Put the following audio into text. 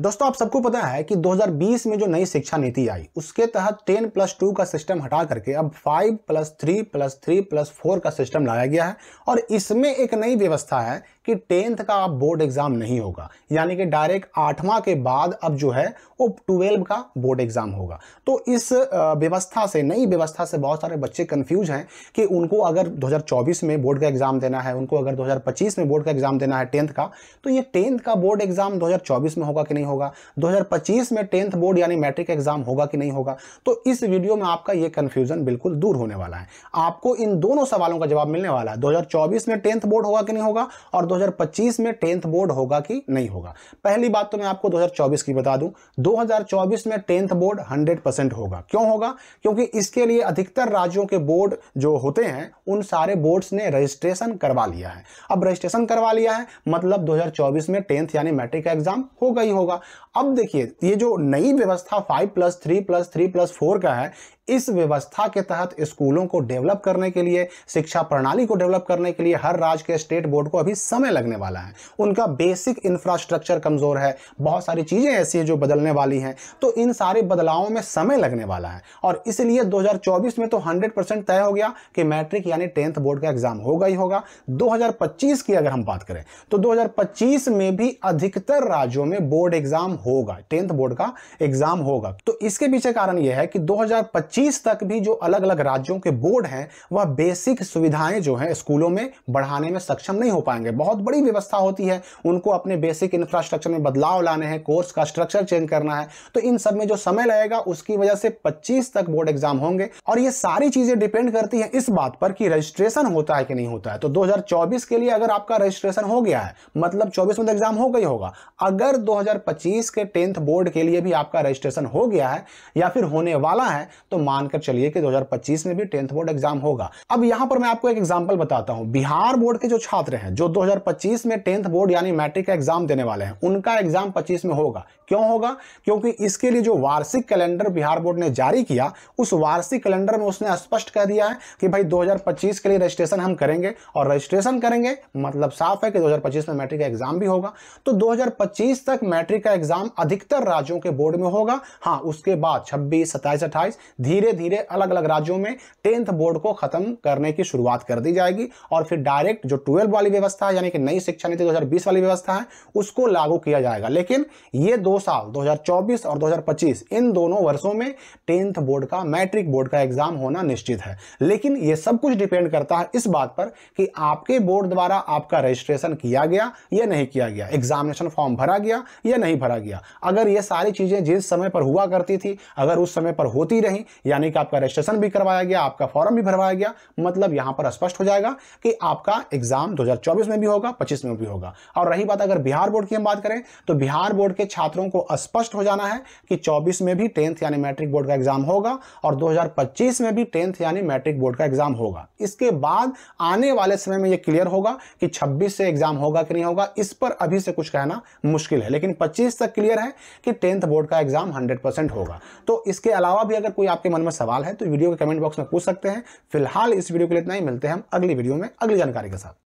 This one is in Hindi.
दोस्तों आप सबको पता है कि 2020 में जो नई शिक्षा नीति आई उसके तहत 10 प्लस टू का सिस्टम हटा करके अब 5 plus three plus three plus four का सिस्टम लाया गया है और इसमें एक नई व्यवस्था है कि टेंथ का अब बोर्ड एग्जाम नहीं होगा यानी कि डायरेक्ट आठवां के बाद अब जो है वो ट्वेल्व का बोर्ड एग्जाम होगा तो इस व्यवस्था से नई व्यवस्था से बहुत सारे बच्चे कंफ्यूज हैं कि उनको अगर 2024 में बोर्ड का एग्जाम देना है उनको अगर 2025 में बोर्ड का एग्जाम देना है टेंथ का तो ये टेंथ का बोर्ड एग्जाम दो में होगा कि नहीं होगा दो में टेंथ बोर्ड यानी मैट्रिक एग्जाम होगा कि नहीं होगा तो इस वीडियो में आपका यह कंफ्यूजन बिल्कुल दूर होने वाला है आपको इन दोनों सवालों का जवाब मिलने वाला है दो में टेंथ बोर्ड होगा कि नहीं होगा और 2025 में टेंथ बोर्ड होगा कि नहीं होगा पहली बात तो मैं आपको 2024 की बता दूं 2024 में टेंथ बोर्ड 100 परसेंट होगा क्यों होगा क्योंकि इसके लिए अधिकतर राज्यों के बोर्ड जो होते हैं उन सारे बोर्ड्स ने रजिस्ट्रेशन करवा लिया है अब रजिस्ट्रेशन करवा लिया है मतलब दो में टेंथ यानी मैट्रिक एग्जाम होगा ही होगा अब देखिए ये जो नई व्यवस्था five plus three plus three plus four का है इस व्यवस्था के तहत स्कूलों को डेवलप करने के लिए शिक्षा प्रणाली को डेवलप करने के लिए हर राज्य के स्टेट बोर्ड को अभी समय लगने वाला है उनका बेसिक इंफ्रास्ट्रक्चर कमज़ोर है बहुत सारी चीज़ें ऐसी हैं जो बदलने वाली हैं तो इन सारे बदलावों में समय लगने वाला है और इसलिए 2024 में तो 100 तय हो गया कि मैट्रिक यानी टेंथ बोर्ड का एग्जाम होगा ही होगा 2025 की अगर हम बात करें तो 2025 में भी अधिकतर राज्यों में बोर्ड एग्जाम होगा टेंथ बोर्ड का एग्जाम होगा तो इसके पीछे कारण यह है कि 2025 पच्चीस तक भी जो अलग अलग राज्यों के बोर्ड हैं वह बेसिक सुविधाएं जो है स्कूलों में बढ़ाने में सक्षम नहीं हो पाएंगे बहुत बड़ी व्यवस्था होती है उनको अपने बेसिक इंफ्रास्ट्रक्चर में बदलाव लाने हैं कोर्स का स्ट्रक्चर चेंज करना है तो इन सब में जो समय लगेगा उसकी वजह से पच्चीस तक बोर्ड एग्जाम होंगे और ये सारी चीजें डिपेंड करती है इस बात पर कि रजिस्ट्रेशन होता है कि नहीं होता है तो दो के लिए अगर आपका रजिस्ट्रेशन हो गया है मतलब चौबीस में तो एग्जाम हो गई होगा अगर दो के टेंथ बोर्ड के लिए भी आपका रजिस्ट्रेशन हो गया है या फिर होने वाला है तो मानकर चलिए कि 2025 में भी टेंथ बोर्ड एग्जाम होगा अब यहां पर मैं आपको एक एग्जाम्पल बताता हूं बिहार बोर्ड के जो छात्र हैं जो 2025 में टेंथ बोर्ड यानी मैट्रिक का एग्जाम देने वाले हैं उनका एग्जाम 25 में होगा क्यों होगा क्योंकि इसके लिए जो वार्षिक कैलेंडर बिहार बोर्ड ने जारी किया उस वार्षिक कैलेंडर में उसने स्पष्ट कह दिया है कि भाई 2025 के लिए रजिस्ट्रेशन हम करेंगे और रजिस्ट्रेशन करेंगे मतलब साफ है कि 2025 में मैट्रिक का एग्जाम भी होगा तो 2025 तक मैट्रिक का एग्जाम अधिकतर राज्यों के बोर्ड में होगा हाँ उसके बाद छब्बीस सत्ताईस अट्ठाईस धीरे धीरे अलग अलग राज्यों में टेंथ बोर्ड को खत्म करने की शुरुआत कर दी जाएगी और फिर डायरेक्ट जो ट्वेल्व वाली व्यवस्था है यानी कि नई शिक्षा नीति 2020 वाली व्यवस्था है उसको लागू किया जाएगा लेकिन ये दो साल 2024 और 2025 इन दोनों वर्षों में टेंथ बोर्ड का मैट्रिक बोर्ड का एग्जाम होना निश्चित है लेकिन ये सब कुछ डिपेंड करता है इस बात पर कि आपके बोर्ड द्वारा आपका रजिस्ट्रेशन किया गया या नहीं किया गया एग्जामिनेशन फॉर्म भरा गया या नहीं भरा गया अगर ये सारी चीजें जिस समय पर हुआ करती थी अगर उस समय पर होती रही यानी कि आपका रजिस्ट्रेशन भी करवाया गया आपका फॉर्म भी भरवाया गया मतलब यहां पर स्पष्ट हो जाएगा कि आपका एग्जाम 2024 में भी होगा 25 में भी होगा और रही बात अगर बिहार बोर्ड की हम बात करें तो बिहार बोर्ड के छात्रों को स्पष्ट हो जाना है कि चौबीस में भी टेंथ यानी मैट्रिक बोर्ड का एग्जाम होगा और दो में भी टेंथ यानी मैट्रिक बोर्ड का एग्जाम होगा इसके बाद आने वाले समय में यह क्लियर होगा कि छब्बीस से एग्जाम होगा कि नहीं होगा इस पर अभी से कुछ कहना मुश्किल है लेकिन पच्चीस तक क्लियर है कि टेंथ बोर्ड का एग्जाम हंड्रेड होगा तो इसके अलावा भी अगर कोई आपके मन में सवाल है तो वीडियो के कमेंट बॉक्स में पूछ सकते हैं फिलहाल इस वीडियो के लिए इतना ही मिलते हैं हम अगली वीडियो में अगली जानकारी के साथ